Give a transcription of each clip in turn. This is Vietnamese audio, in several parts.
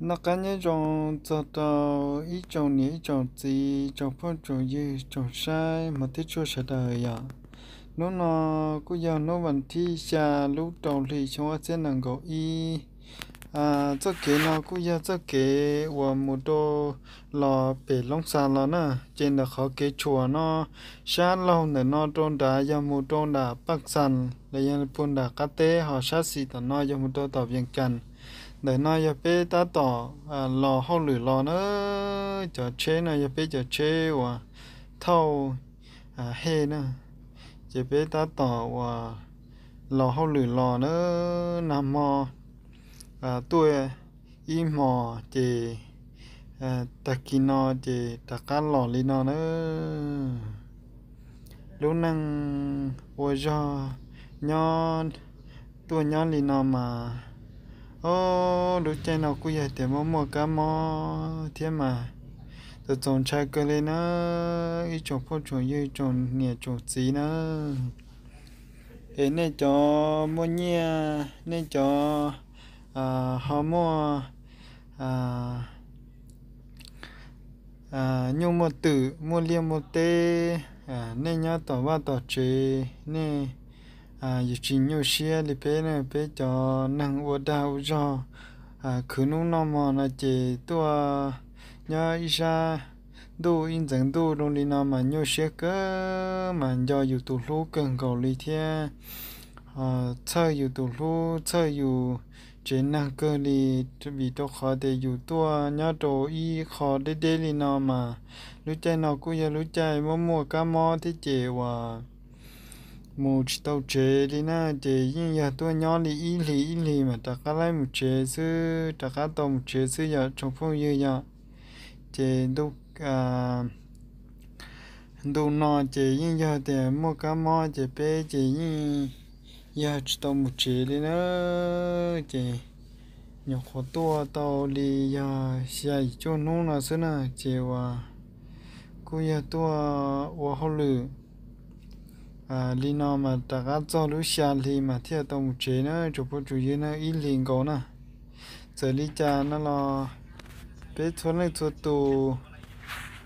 nó cá nhân trong cho tàu ít trong nhỉ trong gì trong phong trong gì trong sai mà thích cho sẽ đời à nó nó cứ giờ nó vẫn thi xa lúc đầu thì chúng ta sẽ năng 够 y à cho kế nó cứ giờ cho kế và một đô lò bể long xa lò nè trên là khó kế chùa nó xa lâu nữa nó trôn đá giờ một trôn đá bắc sàn là giờ buôn đá cá tê họ sát xì tao nó giờ một đô tàu viên cần để nó giờ bé ta tỏ à, lò hao lử lò nó chờ chế nó giờ bé chờ chế và thâu à hê nữa giờ bé ta tỏ và lò hao lử lò nó nằm à, mò à tuổi im mò thì ta kỳ nó thì ta cá lò li nó nó lúc năng ôi cho nhon tua nhon li nó mà ô đủ chơi nào cũng vậy mua mua cá mò thế mà từ trồng chai cơ lên nó ít trồng phố trồng như trồng nè trồng gì nó thế mua nhia nên cho à họ mua à à nhung mua tử mua liêm mua tê à nên nhớ tỏ ba tỏ chế nên à dự trình nhiều xe thì bé này bé cho năng ua đau cho à cứ nụ nó mà nó chỉ tua nhớ isa đu in chẳng đu đông đi nó mà nhiều xe cơ mà do dù tụ lũ cần cầu lý thế à chơi dù tụ lũ chơi dù chế năng cơ đi vì tôi khó để dù tua nhớ đồ y khó để để đi nó mà lúc chạy nó cũng giờ lúc chạy mua mua cá mò thế chế và một tàu chế đi na chế yên ya tôi nhỏ lì y li y li mà ta cái lại một chế sư ta cái tàu một chế sư ya trong phong như ya chế đâu à đâu nọ chế yên ya để mua cái mò chế bé chế yên ya tàu một chế đi na chế nhỏ khó tua tàu lì ya xia cho nô là sư na chế wa cô ya tua wa hậu lử à li nó mà ta cá cho lũ xa li mà thiệt tao một chế nữa chụp bút chủ yếu nữa ít liền cổ nè giờ li cha nó lo bé thuần này thuần tù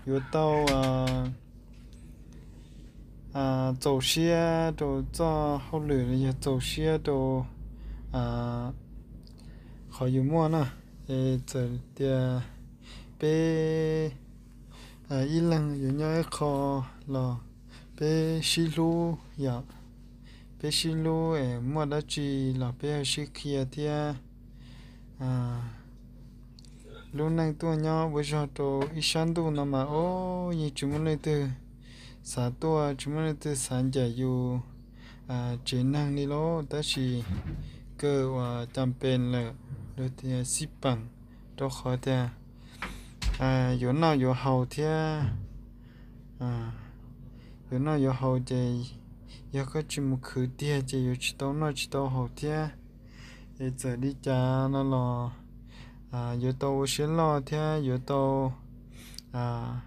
yếu tao à à dầu xe đồ cho học lửa này dầu xe đồ à khỏi dùng mua nè thì giờ thì bé à ít lần dùng nhau khó lo bé xí lú ya, bé xí lú ở mua đã chỉ là bé xí kia tia ah, à lú năng tua nhau với giờ tổ ít sáng tu nằm mà ô như chúng mình lên từ sáng tua chúng mình lên từ sáng giờ dù à chế nang đi lô đã chỉ cơ và chăm bền là rồi thì xí bằng đó khó tia à yếu nào yếu hậu tia à rồi nó giờ hậu thì giờ có chỉ một khử tia thì giờ chỉ tao nó chỉ tao hậu tia thì giờ đi cha nó lo à giờ tao sẽ lo thế giờ tao à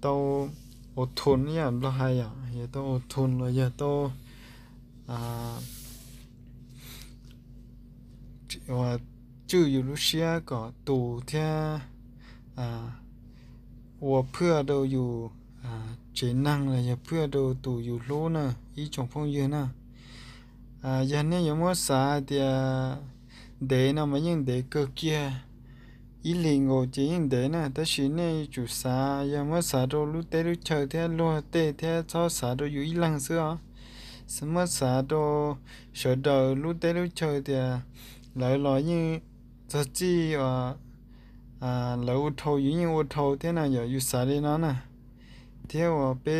tao ổn thôn nhá lo hay à giờ tao ổn thôn rồi giờ tao à và chữ yêu lúc xưa có tù theo à 我破都有 à chế năng là giờ phía đồ tủ dù lô nè ý chồng phong dừa nè à giờ này giờ mới xả thì à, để nó mà những để cơ kia ý liền ngồi chỉ những để nè ta chỉ này chủ xả giờ mới xả đồ lú tê lú chờ thế lú tê thế cho xả đồ dù ý lăng xưa sớm mới xả đồ sợ đồ lú tê lú chờ thì lại à, lo như thật chi à à lỡ ô tô như ô tô thế nào giờ dù xả đi nó nè thế theo bé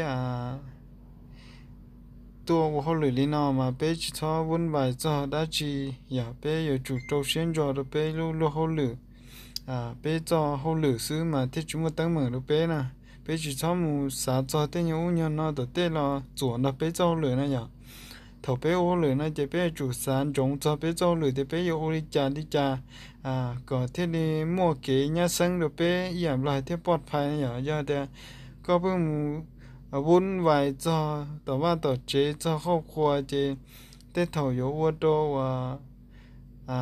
à tua của họ lười lên nào mà bé chỉ cho vun bài cho đã chỉ ya bé ở chủ trâu xuyên cho được bé lu lu họ lười à bé cho họ lười xứ mà thế chúng mà tăng mở được bé nè bé chỉ cho mù xả cho thế nhau nhau nó được thế là chuẩn là bé cho lười này nhở thầu bé ô lười này thì bé chủ sản trồng cho bé cho lười thì bé ở ô đi chà đi chà à có thế đi mua kế nhà sân được bé giảm lại thế bớt phải nè nhở giờ thì ก็เพิ่งวุ้นไหวจอแต่ว่าต่อเจจอครอบครัวเจได้เถ่าอยู่วัวโตว่าอ่า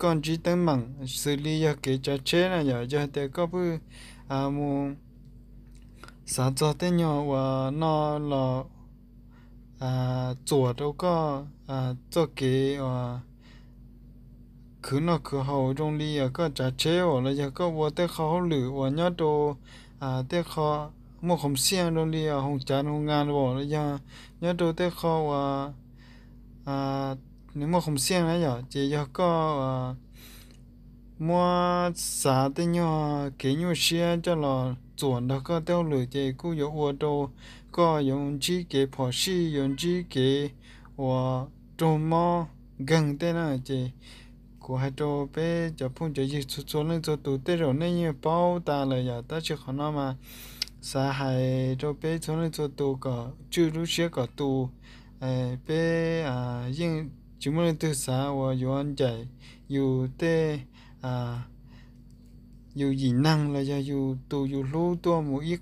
ก่อนจีตั้งมั่งสื่อลีอยากเกจะเชนะอยากจะแต่ก็เพื่ออ่ามูสาจอเตยอว่านอหลออ่าจวดแล้วก็อ่าจอเกว่าคือนอคือเฮาตรงลีก็จะเชอแล้วก็ว่าแต่เขาหรือว่าญาโตอ่าแต่เขา mua không xiên đâu đi à không chán không ngán bỏ nó giờ nhớ đồ tết kho à à nếu mua không xiên nữa giờ chỉ giờ có à mua xả tên nhỏ à, kế nhau xe cho là chuẩn đó có tiêu lửa chỉ cũng có ô tô có dùng chỉ kế phò xi dùng chỉ kế và trộm mò gần tên là chỉ của hai trò bé cho phong cho gì số số lên số tụ tết rồi nên như bao ta lời giờ ta chưa khó nói mà sa hai cho bé cho nên cho tu cả chưa lúc xưa cả tu bé à nhưng chúng mình tu sa và yên anh chạy yêu tê à yêu gì năng là do yêu tu yêu lú tu một ít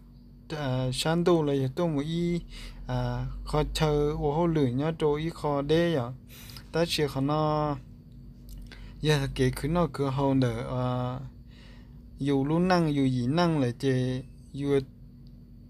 à sản tu là tu một ít à khó chờ và hỗ lười nhá trôi ít khó để à ta chỉ khó nó giờ kể cứ nó cứ hầu nữa à yêu lú năng yêu gì năng là chơi yêu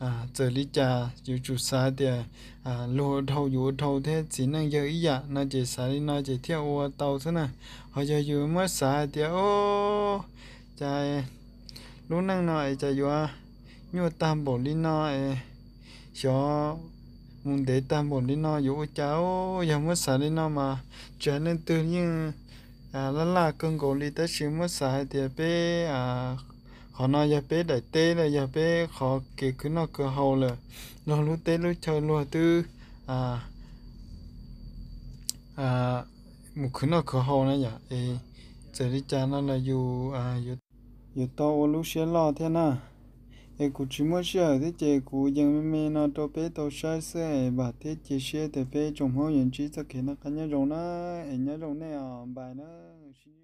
à giờ lý cha dù chủ xã thì à lúa đầu dù đầu thế chỉ năng giờ ý dạ nó chỉ xã đi nó chỉ theo tàu thế nè họ giờ dù mất xã thì ô cha lúa năng nói cha dù à nhu tam bổ đi nói cho muốn để tam bổ đi nói dù cháu giờ mới xã đi nói mà chuyện nên tự nhiên à là là cơn cổ lý tới sự mới xã thì bé à khó nó giờ bé đại tê là giờ bé khó kể cứ nó cửa hậu là nó lúc tê lúc chờ lúa tư à à một cứ nó cửa hậu này nhở ê giờ cha nó là dù à dù dù ô lúc xe lo thế na ê cụ chỉ muốn xe thế chị cụ dân mẹ nó to bé to sai xe bà thế chị xe thế bé chồng hậu nhận chỉ cho nó cái nhớ rồng ờ, nó nhớ rồng này à bài